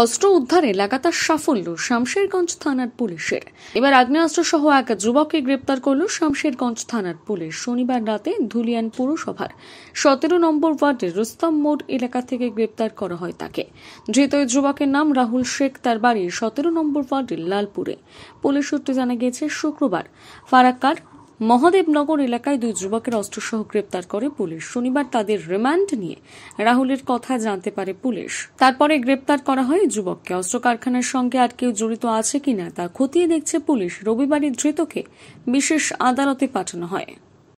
অস্ত্র উদ্ধারে লাগাতার সাফল্য শামশেরগঞ্জ থানার পুলিশের এবার আগ্নেয়াস্ত্র সহ এক যুবককে গ্রেপ্তার করল শামশেরগঞ্জ থানার পুলিশ শনিবার রাতে ধুলিয়ান পুরসভার সতেরো নম্বর ওয়ার্ডের রুস্তম মোড় এলাকা থেকে গ্রেপ্তার করা হয় তাকে ধৃত যুবকের নাম রাহুল শেখ তার বাড়ি সতেরো নম্বর ওয়ার্ডের লালপুরে পুলিশ সূত্রে জানা গিয়েছে শুক্রবার ফারাক্কার মহাদেবনগর এলাকায় দুই যুবকের অস্ত্রসহ গ্রেপ্তার করে পুলিশ শনিবার তাদের রিমান্ড নিয়ে রাহুলের কথা জানতে পারে পুলিশ তারপরে গ্রেপ্তার করা হয় যুবককে অস্ত্র কারখানার সঙ্গে আর কেউ জড়িত আছে কিনা তা খতিয়ে দেখছে পুলিশ রবিবারই ধৃতকে বিশেষ আদালতে পাঠানো হয়